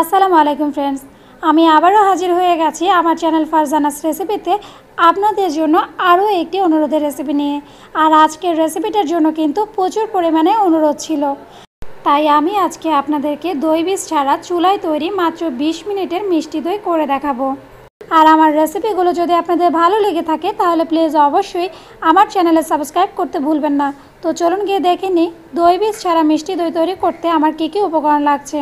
আসসালামু আলাইকুম ফ্রেন্ডস আমি আবারও হাজির হয়ে গেছি আমার চ্যানেল ফারজানাস রেসিপিতে আপনাদের জন্য আরও একটি অনুরোধের রেসিপি নিয়ে আর আজকের রেসিপিটার জন্য কিন্তু প্রচুর পরিমাণে অনুরোধ ছিল তাই আমি আজকে আপনাদেরকে দই বীজ ছাড়া চুলায় তৈরি মাত্র ২০ মিনিটের মিষ্টি দই করে দেখাবো আর আমার রেসিপিগুলো যদি আপনাদের ভালো লেগে থাকে তাহলে প্লিজ অবশ্যই আমার চ্যানেলে সাবস্ক্রাইব করতে ভুলবেন না তো চলুন গিয়ে দেখে নিই দই বীজ ছাড়া মিষ্টি দই তৈরি করতে আমার কী কী উপকরণ লাগছে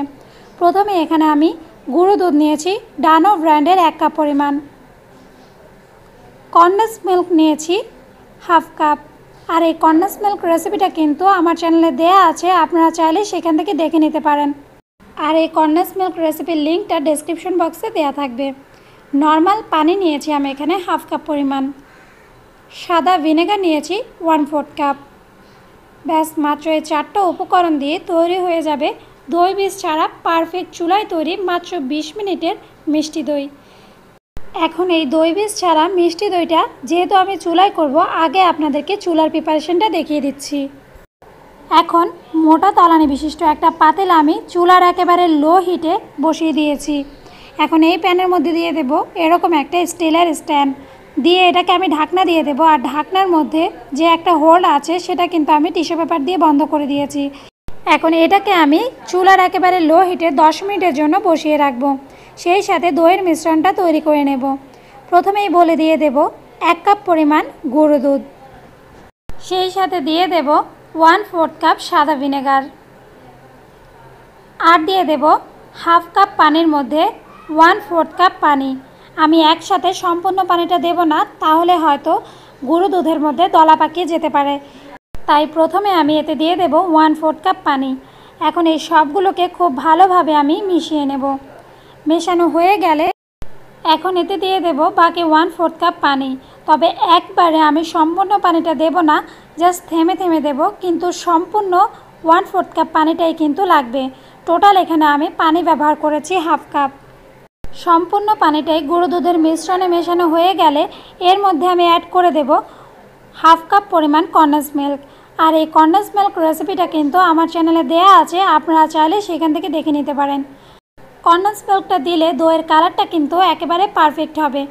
প্রথমে এখানে আমি গুঁড়ো দুধ নিয়েছি ডানো ব্র্যান্ডের এক কাপ পরিমাণ কন্ডেন্স মিল্ক নিয়েছি হাফ কাপ আর এই কন্ডেন্স মিল্ক রেসিপিটা কিন্তু আমার চ্যানেলে দেয়া আছে আপনারা চাইলে সেখান থেকে দেখে নিতে পারেন আর এই কন্ডেন্স মিল্ক রেসিপির লিঙ্কটা ডেসক্রিপশন বক্সে দেয়া থাকবে নর্মাল পানি নিয়েছি আমি এখানে হাফ কাপ পরিমাণ সাদা ভিনেগার নিয়েছি ওয়ান ফোর্থ কাপ ব্যাস মাত্র এই চারটা উপকরণ দিয়ে তৈরি হয়ে যাবে দই বীজ ছাড়া পারফেক্ট চুলায় তৈরি মাত্র ২০ মিনিটের মিষ্টি দই এখন এই দই বীজ ছাড়া মিষ্টি দইটা যেহেতু আমি চুলায় করব আগে আপনাদেরকে চুলার প্রিপারেশনটা দেখিয়ে দিচ্ছি এখন মোটা তলানি বিশিষ্ট একটা পাতেল আমি চুলার একেবারে লো হিটে বসিয়ে দিয়েছি এখন এই প্যানের মধ্যে দিয়ে দেব এরকম একটা স্টিলের স্ট্যান্ড দিয়ে এটাকে আমি ঢাকনা দিয়ে দেবো আর ঢাকনার মধ্যে যে একটা হোল্ড আছে সেটা কিন্তু আমি টিস্যু পেপার দিয়ে বন্ধ করে দিয়েছি এখন এটাকে আমি চুলার একেবারে লো হিটে দশ মিনিটের জন্য বসিয়ে রাখবো সেই সাথে দইয়ের মিশ্রণটা তৈরি করে নেব প্রথমেই বলে দিয়ে দেব এক কাপ পরিমাণ গরু দুধ সেই সাথে দিয়ে দেব ওয়ান ফোর্থ কাপ সাদা ভিনেগার আর দিয়ে দেব হাফ কাপ পানির মধ্যে ওয়ান ফোর্থ কাপ পানি আমি একসাথে সম্পূর্ণ পানিটা দেব না তাহলে হয়তো গরু দুধের মধ্যে দলা পাকিয়ে যেতে পারে তাই প্রথমে আমি এতে দিয়ে দেব ওয়ান ফোর্থ কাপ পানি এখন এই সবগুলোকে খুব ভালোভাবে আমি মিশিয়ে নেব মেশানো হয়ে গেলে এখন এতে দিয়ে দেব বাকি ওয়ান ফোর্থ কাপ পানি তবে একবারে আমি সম্পূর্ণ পানিটা দেব না জাস্ট থেমে থেমে দেব কিন্তু সম্পূর্ণ ওয়ান ফোর্থ কাপ পানিটাই কিন্তু লাগবে টোটাল এখানে আমি পানি ব্যবহার করেছি হাফ কাপ সম্পূর্ণ পানিটাই গুঁড়ো দুধের মিশ্রণে মেশানো হয়ে গেলে এর মধ্যে আমি অ্যাড করে দেব হাফ কাপ পরিমাণ কর্নেস মিল্ক আর এই কন্ডেন্স মিল্ক রেসিপিটা কিন্তু আমার চ্যানেলে দেয়া আছে আপনারা চাইলে সেখান থেকে দেখে নিতে পারেন কন্ডেন্স মিল্কটা দিলে দইয়ের কালারটা কিন্তু একেবারে পারফেক্ট হবে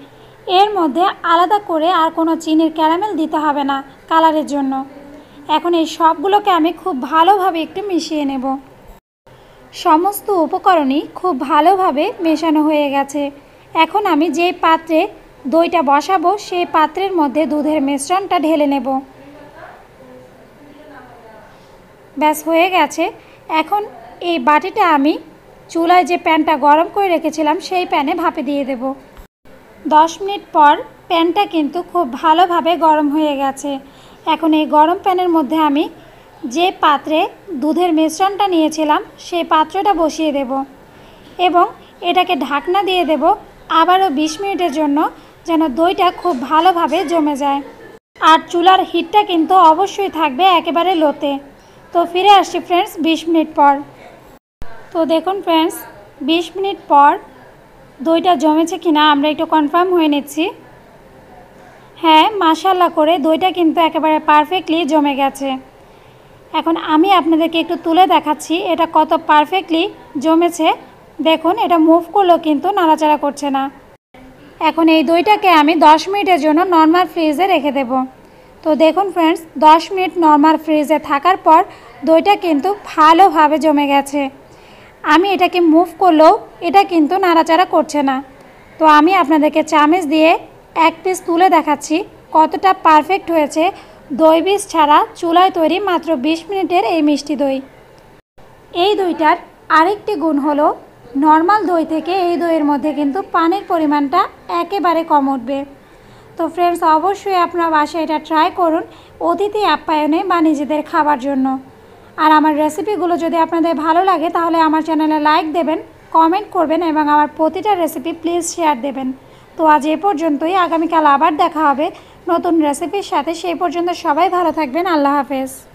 এর মধ্যে আলাদা করে আর কোনো চিনির ক্যারামেল দিতে হবে না কালারের জন্য এখন এই সবগুলোকে আমি খুব ভালোভাবে একটু মিশিয়ে নেব সমস্ত উপকরণই খুব ভালোভাবে মেশানো হয়ে গেছে এখন আমি যে পাত্রে দইটা বসাবো সেই পাত্রের মধ্যে দুধের মিশ্রণটা ঢেলে নেব ব্যাস হয়ে গেছে এখন এই বাটিটা আমি চুলায় যে প্যানটা গরম করে রেখেছিলাম সেই প্যানে ভাপে দিয়ে দেব দশ মিনিট পর প্যানটা কিন্তু খুব ভালোভাবে গরম হয়ে গেছে এখন এই গরম প্যানের মধ্যে আমি যে পাত্রে দুধের মিশ্রণটা নিয়েছিলাম সেই পাত্রটা বসিয়ে দেব এবং এটাকে ঢাকনা দিয়ে দেব আবারও ২০ মিনিটের জন্য যেন দইটা খুব ভালোভাবে জমে যায় আর চুলার হিটটা কিন্তু অবশ্যই থাকবে একেবারে লোতে তো ফিরে আসছি ফ্রেন্ডস বিশ মিনিট পর তো দেখুন ফ্রেন্ডস বিশ মিনিট পর দইটা জমেছে কিনা আমরা একটু কনফার্ম হয়ে নিচ্ছি হ্যাঁ মাশাল্লাহ করে দইটা কিন্তু একেবারে পারফেক্টলি জমে গেছে এখন আমি আপনাদেরকে একটু তুলে দেখাচ্ছি এটা কত পারফেক্টলি জমেছে দেখুন এটা মুভ করলেও কিন্তু নাড়াচাড়া করছে না এখন এই দইটাকে আমি দশ মিনিটের জন্য নর্মাল ফ্রিজে রেখে দেবো তো দেখুন ফ্রেন্ডস 10 মিনিট নর্মাল ফ্রিজে থাকার পর দইটা কিন্তু ভালোভাবে জমে গেছে আমি এটাকে মুভ করলেও এটা কিন্তু নাড়াচাড়া করছে না তো আমি আপনাদেরকে চামেচ দিয়ে এক পিস তুলে দেখাচ্ছি কতটা পারফেক্ট হয়েছে দই বীজ ছাড়া চুলায় তৈরি মাত্র ২০ মিনিটের এই মিষ্টি দই এই দইটার আরেকটি গুণ হলো নর্মাল দই থেকে এই দইয়ের মধ্যে কিন্তু পানির পরিমাণটা একেবারে কম উঠবে তো ফ্রেন্ডস অবশ্যই আপনার বাসায় এটা ট্রাই করুন অতিথি আপ্যায়নে বা নিজেদের খাবার জন্য আর আমার রেসিপিগুলো যদি আপনাদের ভালো লাগে তাহলে আমার চ্যানেলে লাইক দেবেন কমেন্ট করবেন এবং আমার প্রতিটা রেসিপি প্লিজ শেয়ার দেবেন তো আজ এ পর্যন্তই আগামীকাল আবার দেখা হবে নতুন রেসিপির সাথে সেই পর্যন্ত সবাই ভালো থাকবেন আল্লাহ হাফেজ